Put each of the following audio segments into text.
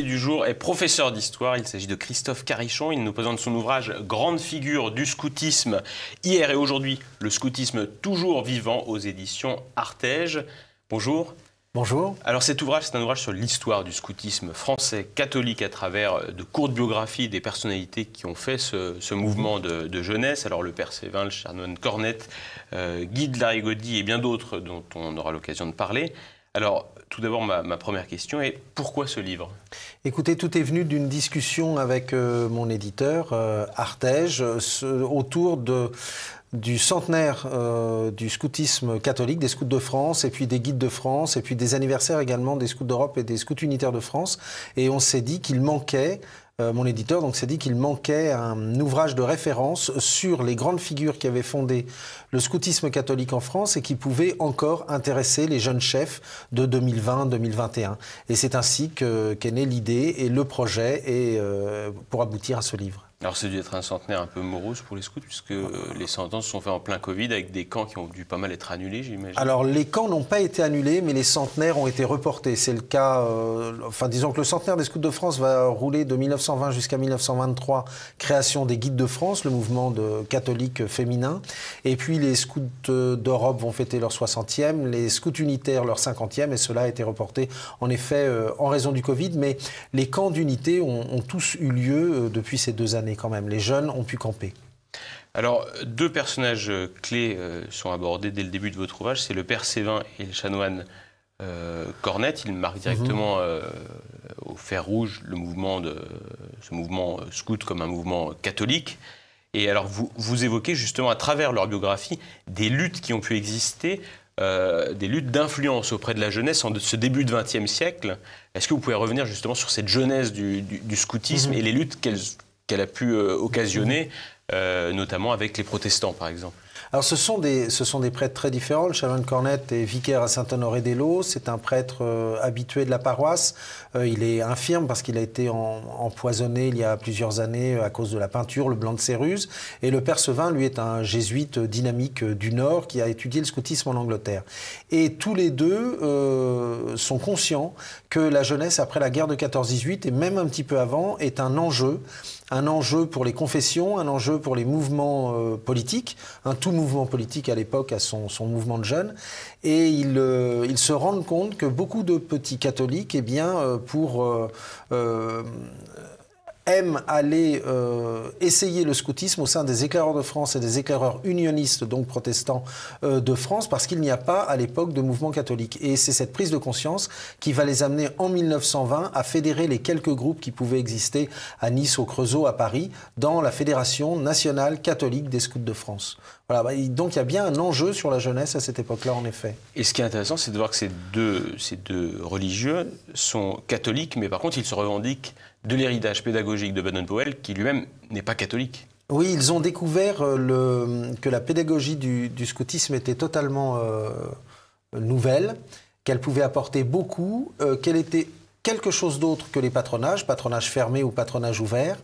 du jour est professeur d'histoire. Il s'agit de Christophe Carichon. Il nous présente son ouvrage Grande figure du scoutisme, hier et aujourd'hui, le scoutisme toujours vivant aux éditions Artege. Bonjour. Bonjour. Alors cet ouvrage, c'est un ouvrage sur l'histoire du scoutisme français catholique à travers euh, de courtes biographies des personnalités qui ont fait ce, mouvement de, jeunesse. Alors le Père Sévin, le chanoine Cornette, euh, Guy de Goddy et bien d'autres dont on aura l'occasion de parler. Alors tout d'abord, ma, première question est pourquoi ce livre Écoutez, tout est venu d'une discussion avec euh, mon éditeur, euh, autour du centenaire euh, du scoutisme catholique, des scouts de France, et puis des guides de France, et puis des anniversaires également des scouts d'Europe et des scouts unitaires de France. Et on s'est dit qu'il manquait euh, mon éditeur donc s'est dit qu'il manquait un ouvrage de référence sur les grandes figures qui avaient fondé le scoutisme catholique en France et qui pouvaient encore intéresser les jeunes chefs de 2020-2021. Et c'est ainsi qu'est née l'idée et le projet euh, pour aboutir à ce livre. Alors, c'est dû être un centenaire un peu morose pour les scouts, puisque euh, les sentences sont faits en plein Covid avec des camps qui ont dû pas mal être annulés, j'imagine. Alors, les camps n'ont pas été annulés, mais les centenaires ont été reportés. C'est le cas. Euh, enfin, disons que le centenaire des scouts de France va rouler de 1920 jusqu'à 1923, création des guides de France, le mouvement catholique féminin. Et puis, les scouts euh, d'Europe vont fêter leur 60e, les scouts unitaires leur 50e, et cela a été reporté, en effet, en raison du Covid. Mais les camps d'unité ont, tous eu lieu depuis ces deux années quand même. Les jeunes ont pu camper. Alors, deux personnages clés euh, sont abordés dès le début de votre ouvrage. C'est le père Sévin et le chanoine euh, Cornette. ils marque mhm. directement euh, au fer rouge le mouvement de, ce mouvement scout comme un mouvement catholique. Et alors, vous, vous évoquez justement à travers leur biographie des luttes qui ont pu exister, des luttes d'influence auprès de la jeunesse en de, ce début de XXe siècle. Est-ce que vous pouvez revenir justement sur cette jeunesse du, scoutisme mhm. et les luttes qu'elles qu'elle a pu euh, occasionner, euh, notamment avec les protestants, par exemple. Alors ce sont des, ce sont des prêtres très différents. Le chanoine Cornette est vicaire à saint honoré des laux C'est un prêtre euh, habitué de la paroisse. il est infirme parce qu'il a été empoisonné il y a plusieurs années à cause de la peinture, le blanc de Céruse. Et le père Sevin, lui, est un jésuite dynamique du Nord qui a étudié le scoutisme en Angleterre. Et tous les deux sont conscients que la jeunesse après la guerre de 14-18 et même un petit peu avant est un enjeu un enjeu pour les confessions, un enjeu pour les mouvements euh, politiques, un tout mouvement politique à l'époque a son, son, mouvement de jeunes, et ils, euh, ils, se rendent compte que beaucoup de petits catholiques, eh bien, euh, pour aiment aller euh, essayer le scoutisme au sein des éclaireurs de France et des éclaireurs unionistes, donc protestants euh, de France, parce qu'il n'y a pas à l'époque de mouvement catholique. Et c'est cette prise de conscience qui va les amener en 1920 à fédérer les quelques groupes qui pouvaient exister à Nice, au Creusot, à Paris, dans la Fédération nationale catholique des scouts de France. Voilà, bah, donc il y a bien un enjeu sur la jeunesse à cette époque-là, en effet. Et ce qui est intéressant, c'est de voir que ces deux, ces deux religieux sont catholiques, mais par contre, ils se revendiquent de l'héritage pédagogique de Baden-Powell, qui lui-même n'est pas catholique. Oui, ils ont découvert euh, que la pédagogie du, scoutisme était totalement euh, nouvelle, qu'elle pouvait apporter beaucoup, euh, qu'elle était quelque chose d'autre que les patronages, patronage fermé ou patronage ouvert,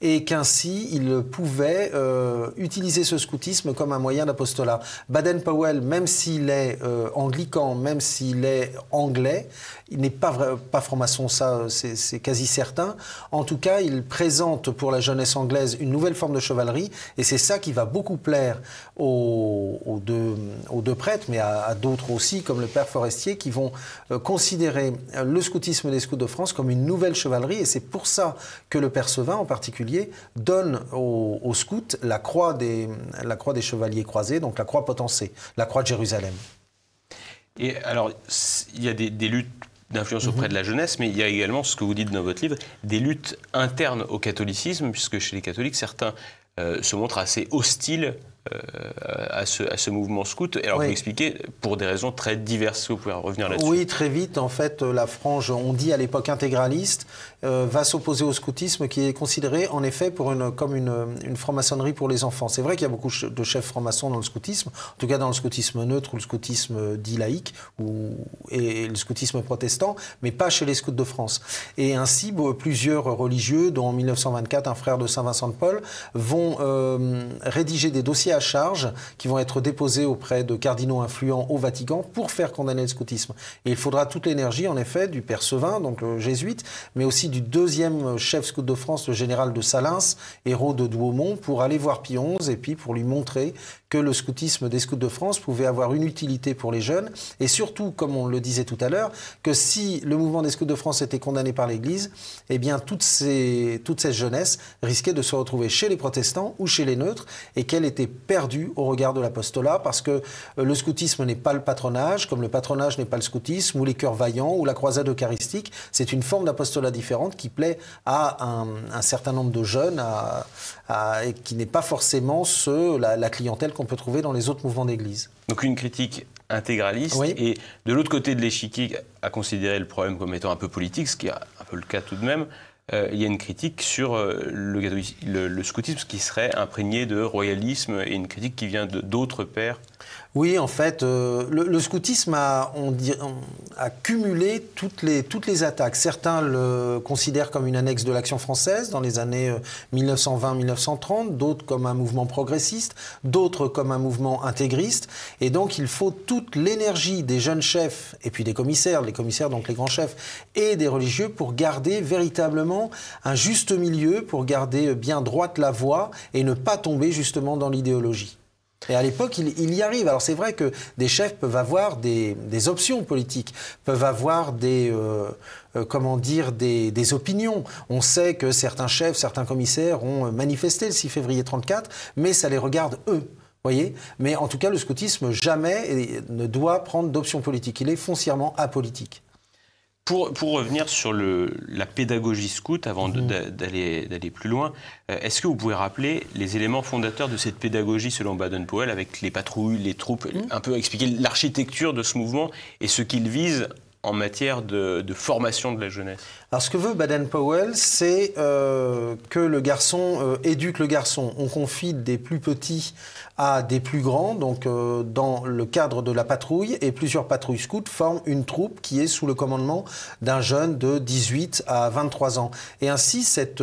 et qu'ainsi il pouvait euh, utiliser ce scoutisme comme un moyen d'apostolat. Baden-Powell, même s'il est euh, anglican, même s'il est anglais, il n'est pas, pas franc-maçon, ça euh, c'est quasi certain. En tout cas, il présente pour la jeunesse anglaise une nouvelle forme de chevalerie, et c'est ça qui va beaucoup plaire aux, aux, deux, aux deux, prêtres, mais à, d'autres aussi, comme le père Forestier, qui vont euh, considérer le scoutisme des scouts de France comme une nouvelle chevalerie. Et c'est pour ça que le Percevin, en particulier, donne aux, scout scouts la croix, des, la croix des chevaliers croisés, donc la croix potencée, la croix de Jérusalem. Et alors, il y a des, luttes d'influence auprès mhm. de la jeunesse, mais il y a également, ce que vous dites dans votre livre, des luttes internes au catholicisme, puisque chez les catholiques, certains euh, se montrent assez hostiles euh, à ce, à, ce, mouvement scout. Et Alors oui. vous expliquez pour des raisons très diverses. Vous pouvez revenir là-dessus. Oui, très vite. En fait, euh, la frange, on dit à l'époque intégraliste, euh, va s'opposer au scoutisme qui est considéré en effet pour une, comme une, franc-maçonnerie pour les enfants. C'est vrai qu'il y a beaucoup de chefs francs-maçons dans le scoutisme, en tout cas dans le scoutisme neutre ou le scoutisme dit laïque ou, et, le scoutisme protestant, mais pas chez les scouts de France. Et ainsi, plusieurs religieux, dont en 1924 un frère de Saint-Vincent de Paul, vont rédiger des dossiers à charges qui vont être déposées auprès de cardinaux influents au Vatican pour faire condamner le scoutisme. Et il faudra toute l'énergie, en effet, du père Sevin, donc le jésuite, mais aussi du deuxième chef scout de France, le général de Salins, héros de Douaumont, pour aller voir Pionze et puis pour lui montrer que le scoutisme des scouts de France pouvait avoir une utilité pour les jeunes, et surtout, comme on le disait tout à l'heure, que si le mouvement des scouts de France était condamné par l'Église, eh bien toute, ces, toute cette jeunesse risquait de se retrouver chez les protestants ou chez les neutres, et qu'elle était perdue au regard de l'apostolat, parce que euh, le scoutisme n'est pas le patronage, comme le patronage n'est pas le scoutisme, ou les cœurs vaillants, ou la croisade eucharistique, c'est une forme d'apostolat différente qui plaît à un, un, certain nombre de jeunes, à, et qui n'est pas forcément ce, la, la clientèle on peut trouver dans les autres mouvements d'Église. Donc une critique intégraliste et de l'autre côté de l'échiquier à considérer le problème comme étant un peu politique, ce qui est un peu le cas tout de même. Euh, il y a une critique sur euh, le, le, le, scoutisme qui serait imprégné de royalisme et une critique qui vient d'autres pères oui, en fait, euh, le, scoutisme a, on, a, cumulé toutes les, toutes les attaques. Certains le considèrent comme une annexe de l'action française dans les années 1920-1930, euh, d'autres comme un mouvement progressiste, d'autres comme un mouvement intégriste. Et donc, il faut toute l'énergie des jeunes chefs, et puis des commissaires, les commissaires donc les grands chefs, et des religieux pour garder véritablement un juste milieu, pour garder bien droite la voie et ne pas tomber justement dans l'idéologie. Et à l'époque, il, y arrive. Alors c'est vrai que des chefs peuvent avoir des, options politiques, peuvent avoir des, euh, euh, comment dire, des, opinions. On sait que certains chefs, certains commissaires ont manifesté le 6 février 34, mais ça les regarde eux. Voyez Mais en tout cas, le scoutisme jamais ne doit prendre d'options politiques, Il est foncièrement apolitique. Pour, revenir sur la pédagogie scout, avant mmh. d'aller plus loin, euh, est-ce que vous pouvez rappeler les éléments fondateurs de cette pédagogie selon Baden-Powell, avec les patrouilles, les troupes, mmh. un peu expliquer l'architecture de ce mouvement et ce qu'il vise en matière de, formation de la jeunesse Alors ce que veut Baden-Powell, c'est euh, que le garçon euh, éduque le garçon. On confie des plus petits à des plus grands, donc euh, dans le cadre de la patrouille, et plusieurs patrouilles scouts forment une troupe qui est sous le commandement d'un jeune de 18 à 23 ans. Et ainsi, cette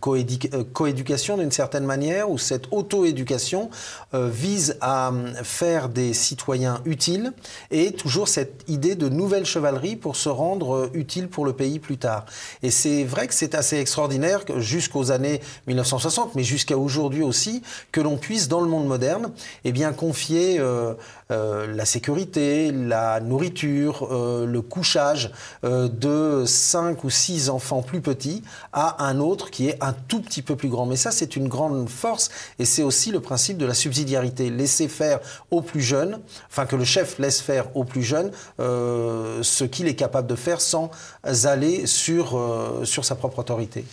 coéducation, d'une certaine manière, ou cette auto-éducation, vise à mm, faire des citoyens utiles, et toujours cette idée de nouvelle chevalerie pour se rendre euh, utile pour le pays plus tard. Et c'est vrai que c'est assez extraordinaire jusqu'aux années 1960, mais jusqu'à aujourd'hui aussi, que l'on puisse dans le monde moderne, eh bien confier euh, euh, la sécurité, la nourriture, euh, le couchage euh, de 5 ou six enfants plus petits à un autre qui est un tout petit peu plus grand. Mais ça, c'est une grande force et c'est aussi le principe de la subsidiarité. Laisser faire aux plus jeunes, enfin que le chef laisse faire aux plus jeunes ce qu'il est capable de faire sans aller sur, sur sa propre autorité.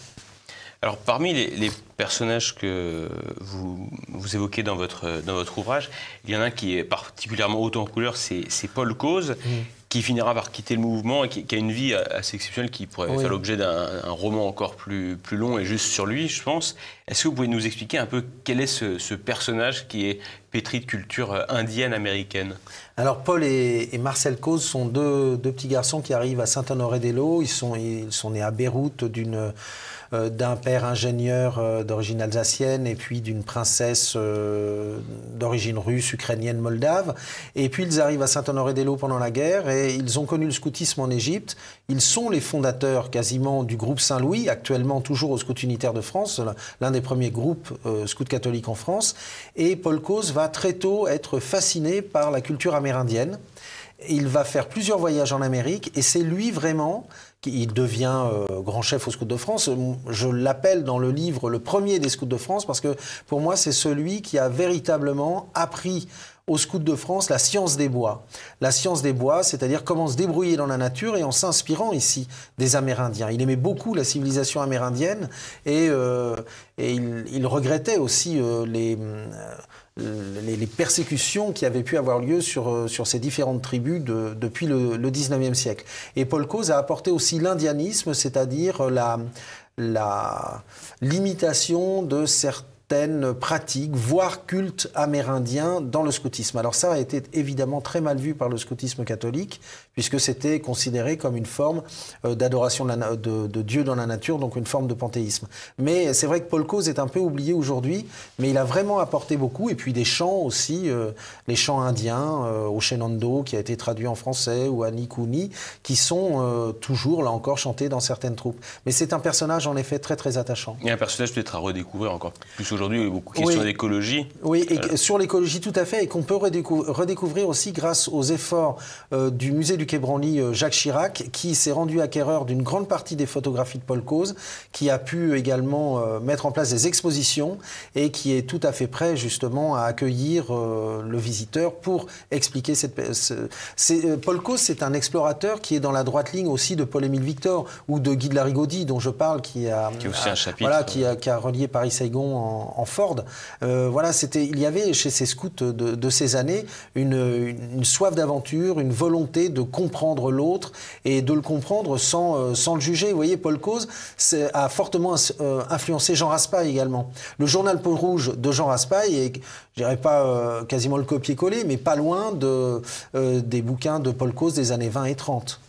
Alors, parmi les, personnages que vous, évoquez dans votre, dans votre ouvrage, il y en a un qui est particulièrement haut en couleur, c'est Paul Cause, mmh. qui finira par quitter le mouvement et qui, a une vie assez exceptionnelle qui pourrait faire l'objet d'un roman encore plus, plus long et juste sur lui, je pense. Est-ce que vous pouvez nous expliquer un peu quel est ce personnage qui est pétri de culture euh, indienne américaine. Alors Paul et, Marcel Cause sont deux, petits garçons qui arrivent à Saint-Honoré-des-Laux. Ils sont, ils nés à Beyrouth d'une euh, d'un père ingénieur euh, d'origine alsacienne et puis d'une princesse d'origine russe, ukrainienne, moldave. Et puis ils arrivent à Saint-Honoré-des-Laux pendant la guerre et ils ont connu le scoutisme en Égypte. Ils sont les fondateurs quasiment du groupe Saint-Louis, actuellement toujours au Scout unitaire de France, l'un des premiers groupes scout catholiques en France. Et Paul Cause va très tôt être fasciné par la culture amérindienne. Il va faire plusieurs voyages en Amérique et c'est lui vraiment qui devient euh, grand chef aux Scouts de France. Je l'appelle dans le livre le premier des Scouts de France parce que pour moi, c'est celui qui a véritablement appris au Scout de France la science des bois. La science des bois, c'est-à-dire comment se débrouiller dans la nature et en s'inspirant ici des Amérindiens. Il aimait beaucoup la civilisation amérindienne et, euh, il, regrettait aussi euh, euh, les, les, persécutions qui avaient pu avoir lieu sur, sur ces différentes tribus depuis le, le 19e siècle. Et Paul Cause a apporté aussi l'indianisme, c'est-à-dire la, la, l'imitation de certains certaines pratiques, voire cultes amérindiens dans le scoutisme. Alors ça a été évidemment très mal vu par le scoutisme catholique, puisque c'était considéré comme une forme euh, d'adoration de, Dieu dans la nature, donc une forme de panthéisme. Mais c'est vrai que Paul Cause est un peu oublié aujourd'hui, mais il a vraiment apporté beaucoup, et puis des chants aussi, euh, les chants indiens, au euh, Shenando, qui a été traduit en français, ou à qui sont toujours, là encore, chantés dans certaines troupes. Mais c'est un personnage, en effet, très très attachant. Et un personnage peut-être à redécouvrir encore plus aujourd'hui aujourd'hui beaucoup oui. Oui, euh, sur l'écologie tout à fait, et qu'on peut redécouvrir aussi grâce aux efforts euh, du musée du Quai Branly euh, Jacques Chirac, qui s'est rendu acquéreur d'une grande partie des photographies de Paul Cause, qui a pu également mettre en place des expositions et qui est tout à fait prêt justement à accueillir le visiteur pour expliquer cette. Paul Cause, c'est un explorateur qui est dans la droite ligne aussi de Paul-Émile Victor ou de Guy de Larigaudy, dont je parle, qui a, Voilà, qui a, qui a relié Paris-Saigon en, en Ford. Euh, voilà, c'était, il y avait chez ces scouts de, ces années une, soif d'aventure, une volonté de comprendre l'autre et de le comprendre sans, euh, sans le juger. Vous voyez, Paul Cause a fortement euh, influencé Jean Raspail également. Le journal Paul Rouge de Jean Raspail est, je dirais pas quasiment le copier-coller, mais pas loin de, des bouquins de Paul Cause des années 20 et 30.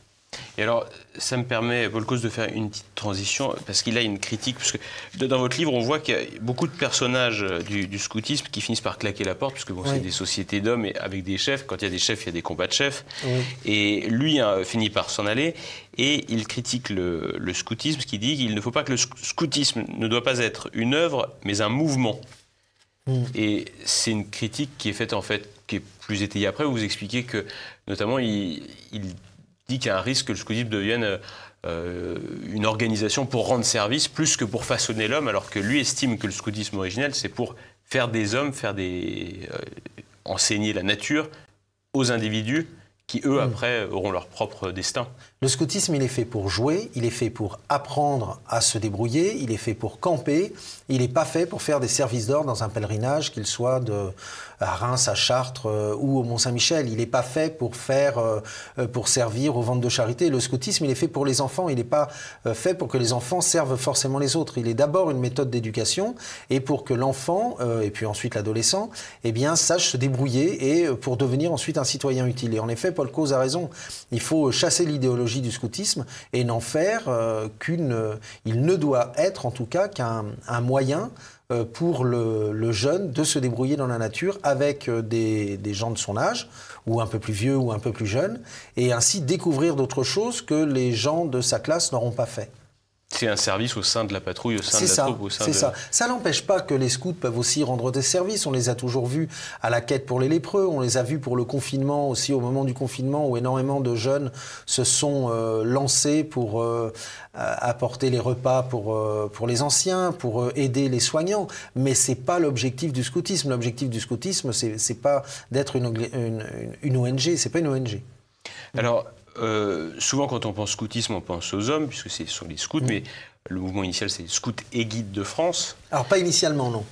Et alors, ça me permet, Paul Cause, de faire une petite transition, parce qu'il a une critique, parce que dans votre livre, on voit qu'il y a beaucoup de personnages euh, du, scoutisme qui finissent par claquer la porte, puisque bon, c'est des sociétés d'hommes et avec des chefs. Quand il y a des chefs, il y a des combats de chefs. Et lui hein, finit par s'en aller, et il critique le, scoutisme, ce qui dit qu'il ne faut pas que le scoutisme ne doit pas être une œuvre, mais un mouvement. Hmm. Et c'est une critique qui est faite en fait, qui est plus étayée après, vous expliquez que notamment il, il dit qu'il y a un risque que le scoutisme devienne euh, une organisation pour rendre service plus que pour façonner l'homme, alors que lui estime que le scoutisme originel, c'est pour faire des hommes, faire des, euh, enseigner la nature aux individus qui, eux, mm. après, auront leur propre destin. Le scoutisme, il est fait pour jouer, il est fait pour apprendre à se débrouiller, il est fait pour camper, il n'est pas fait pour faire des services d'ordre dans un pèlerinage, qu'il soit de à Reims, à Chartres euh, ou au Mont-Saint-Michel. Il n'est pas fait pour faire, euh, euh, pour servir aux ventes de charité. Le scoutisme, il est fait pour les enfants, il n'est pas fait pour que les enfants servent forcément les autres. Il est d'abord une méthode d'éducation et pour que l'enfant, et puis ensuite l'adolescent, eh bien, sache se débrouiller et pour devenir ensuite un citoyen utile. Et en effet, Paul Cause a raison. Il faut chasser l'idéologie du scoutisme et n'en faire euh, qu'une... Euh, il ne doit être en tout cas qu'un moyen euh, pour le, jeune de se débrouiller dans la nature avec des, gens de son âge, ou un peu plus vieux, ou un peu plus jeune et ainsi découvrir d'autres choses que les gens de sa classe n'auront pas fait. C'est un service au sein de la patrouille, au sein de la ça, troupe, au sein ça. Ça n'empêche pas que les scouts peuvent aussi rendre des services. On les a toujours vus à la quête pour les lépreux. On les a vus pour le confinement aussi, au moment du confinement, où énormément de jeunes se sont euh, lancés pour euh, euh, apporter les repas pour, pour les anciens, pour aider les soignants. Mais c'est pas l'objectif du scoutisme. L'objectif du scoutisme, c'est pas d'être une, une, une, une ONG. C'est pas une ONG. Alors, euh, souvent, quand on pense scoutisme, on pense aux hommes, puisque ce sont les scouts, mm. mais le mouvement initial, c'est Scouts et Guides de France. Alors, pas initialement, non.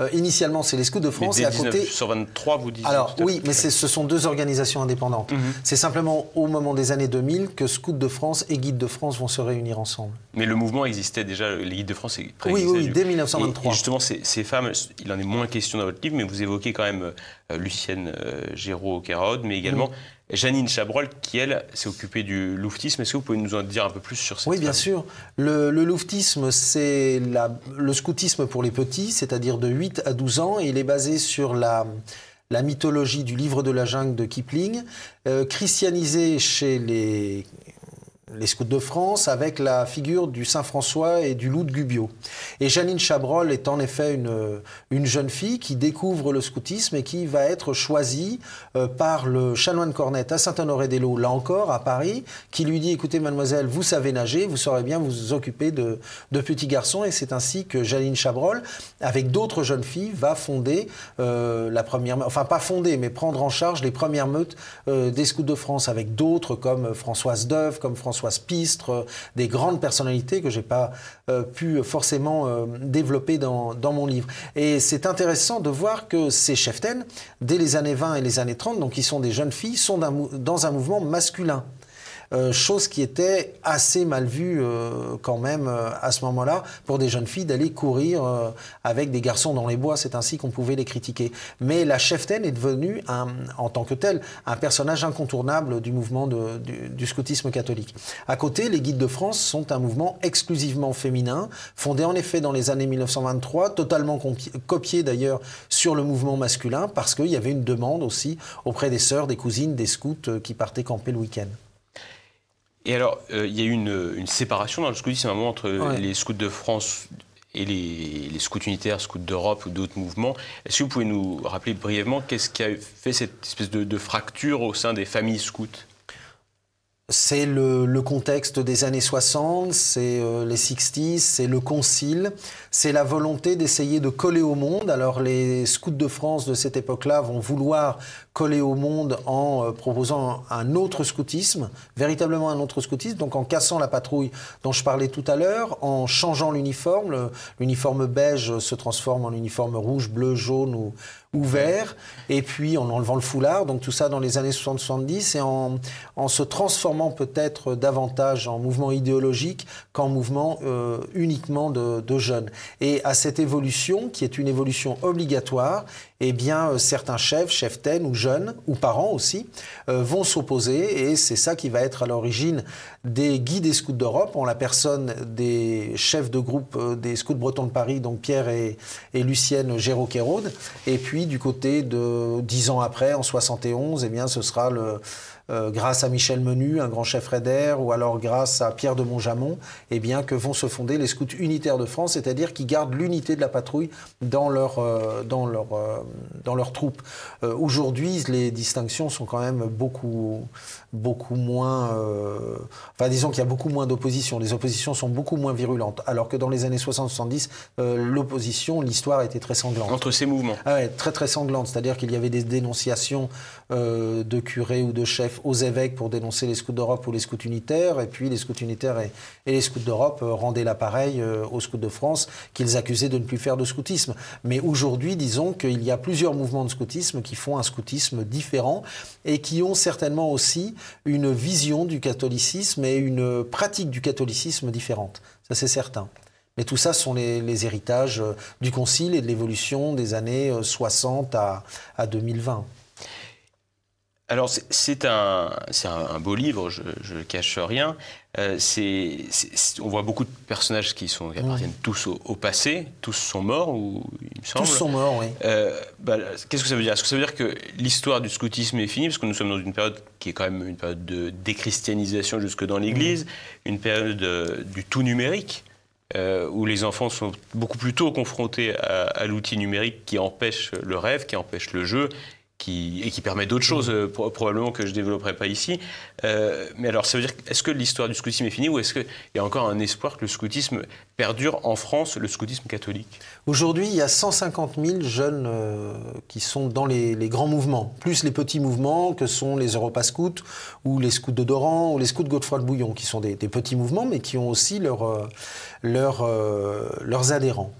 Euh, initialement, c'est les Scouts de France mais dès et à vous disiez. Alors, oui, mais ce sont deux organisations indépendantes. Mm-hmm. C'est simplement au moment des années 2000 que Scouts de France et Guides de France vont se réunir ensemble. Mais le mouvement existait déjà, les Guides de France Oui, oui, dès 1923. justement, ces, femmes, il en est moins question dans votre livre, mais vous évoquez quand même euh, Lucienne géraud mais également. Mm-hmm. Janine Chabrol, qui elle s'est occupée du louftisme. Est-ce que vous pouvez nous en dire un peu plus sur cette Oui, bien sûr. Le, le c'est le scoutisme pour les petits, c'est-à-dire de 8 à 12 ans, et il est basé sur la, mythologie du livre de la jungle de Kipling, euh, christianisé chez les les scouts de France avec la figure du Saint-François et du loup de Gubbio. Et Janine Chabrol est en effet une, une jeune fille qui découvre le scoutisme et qui va être choisie euh, par le chanoine Cornette à Saint-Honoré-des-Laux, là encore, à Paris, qui lui dit, écoutez mademoiselle, vous savez nager, vous saurez bien vous occuper de, petits garçons. Et c'est ainsi que Janine Chabrol, avec d'autres jeunes filles, va fonder euh, la première, enfin pas fonder, mais prendre en charge les premières meutes euh, des scouts de France, avec d'autres comme Françoise Deuve, comme François soit Pistre, euh, des grandes personnalités que je n'ai pas euh, pu forcément euh, développer dans, mon livre. Et c'est intéressant de voir que ces cheftaines, dès les années 20 et les années 30, donc qui sont des jeunes filles, sont dans un mouvement masculin. Euh, chose qui était assez mal vue euh, quand même euh, à ce moment-là pour des jeunes filles d'aller courir avec des garçons dans les bois. C'est ainsi qu'on pouvait les critiquer. Mais la cheftaine est devenue, en tant que telle, un personnage incontournable du mouvement du, du, scoutisme catholique. À côté, les guides de France sont un mouvement exclusivement féminin, fondé en effet dans les années 1923, totalement copié d'ailleurs sur le mouvement masculin, parce qu'il y avait une demande aussi auprès des sœurs, des cousines, des scouts qui partaient camper le week-end. Et alors, euh, il y a eu une, séparation dans le scoutisme, un moment entre les scouts de France et les, scouts unitaires, scouts d'Europe ou d'autres mouvements. Est-ce que vous pouvez nous rappeler brièvement qu'est-ce qui a fait cette espèce de fracture au sein des familles scouts c'est le, contexte des années 60, c'est euh, les 60 c'est le concile, c'est la volonté d'essayer de coller au monde. Alors les scouts de France de cette époque-là vont vouloir coller au monde en euh, proposant un autre scoutisme, véritablement un autre scoutisme, donc en cassant la patrouille dont je parlais tout à l'heure, en changeant l'uniforme. L'uniforme beige se transforme en uniforme rouge, bleu, jaune ou, ouvert, et puis en enlevant le foulard, donc tout ça dans les années 70 70 et en, en, se transformant peut-être davantage en mouvement idéologique qu'en mouvement euh, uniquement de, de jeunes. Et à cette évolution, qui est une évolution obligatoire, eh bien, euh, certains chefs, chefs ou jeunes, ou parents aussi, euh, vont s'opposer. Et c'est ça qui va être à l'origine des guides des scouts d'Europe, en la personne des chefs de groupe euh, des scouts bretons de Paris, donc Pierre et, Lucienne géraud Et puis, du côté de dix ans après, en 71, eh bien, ce sera le euh, grâce à Michel Menu, un grand chef raider, ou alors grâce à Pierre de Montjamon, eh bien, que vont se fonder les scouts unitaires de France, c'est-à-dire qui gardent l'unité de la patrouille dans leur, troupes. Euh, dans leur, euh, dans leur troupes. Aujourd'hui, les distinctions sont quand même beaucoup, beaucoup moins... enfin, disons qu'il y a beaucoup moins d'opposition. Les oppositions sont beaucoup moins virulentes, alors que dans les années 60-70, l'opposition, l'histoire était très sanglante. Entre ces mouvements. Ah très très sanglante, c'est-à-dire qu'il y avait des dénonciations de curés ou de chefs aux évêques pour dénoncer les scouts d'Europe ou les scouts unitaires, et puis les scouts unitaires et, les scouts d'Europe euh, rendaient l'appareil euh, aux scouts de France qu'ils accusaient de ne plus faire de scoutisme. Mais aujourd'hui, disons qu'il y a plusieurs mouvements de scoutisme qui font un scoutisme différent et qui ont certainement aussi une vision du catholicisme et une pratique du catholicisme différente. Ça, c'est certain. Mais tout ça sont les, héritages euh, du Concile et de l'évolution des années 60 à 2020. Alors, c'est un, beau livre, je ne cache rien. Euh, on voit beaucoup de personnages qui, sont, qui appartiennent tous au, passé, tous sont morts, ou, il me semble. Tous sont morts, oui. Euh, bah, qu'est-ce que ça veut dire Est-ce que ça veut dire que l'histoire du scoutisme est finie Parce que nous sommes dans une période qui est quand même une période de déchristianisation jusque dans l'Église, une période euh, du tout numérique. où les enfants sont beaucoup plus tôt confrontés à l'outil numérique qui empêche le rêve, qui empêche le jeu, qui, et qui permet d'autres choses mm. euh, probablement que je développerai pas ici. Euh, mais alors, ça veut dire, est-ce que l'histoire du scoutisme est finie ou est-ce qu'il y a encore un espoir que le scoutisme perdure en France, le scoutisme catholique Aujourd'hui, il y a 150 000 jeunes euh, qui sont dans les, grands mouvements, plus les petits mouvements que sont les Europa Scouts ou les Scouts de Doran, ou les Scouts de Godefroy de Bouillon, qui sont des, petits mouvements mais qui ont aussi leur, leur, leurs adhérents.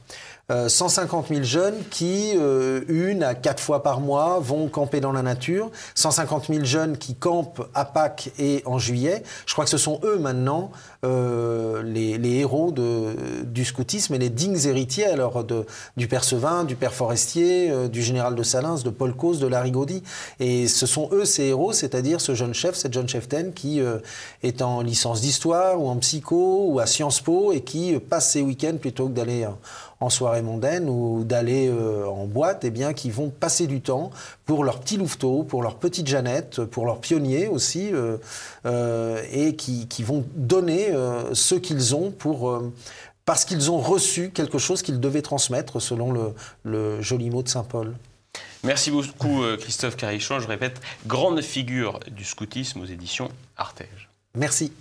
150 euh, 000 jeunes qui, euh, une à quatre fois par mois, vont camper dans la nature. 150 000 jeunes qui campent à Pâques et en juillet. Je crois que ce sont eux maintenant euh, les, les, héros de, du scoutisme et les dignes héritiers alors de, du père Sevin, du père Forestier, euh, du général de Salins, de Paul Cause, de Gaudy. Et ce sont eux ces héros, c'est-à-dire ce jeune chef, cette jeune cheftaine qui est en licence d'histoire ou en psycho ou à Sciences Po et qui passe ses week-ends plutôt que d'aller en soirée mondaine ou d'aller euh, en boîte, et eh bien, qui vont passer du temps pour leur petit louveteau, pour leur petite Jeannette, pour leurs pionniers aussi, euh, euh, et qui, vont donner ce qu'ils ont pour parce qu'ils ont reçu quelque chose qu'ils devaient transmettre, selon le, le joli mot de Saint Paul. Merci beaucoup Christophe Carichon. Je répète, grande figure du scoutisme aux éditions Artege. Merci.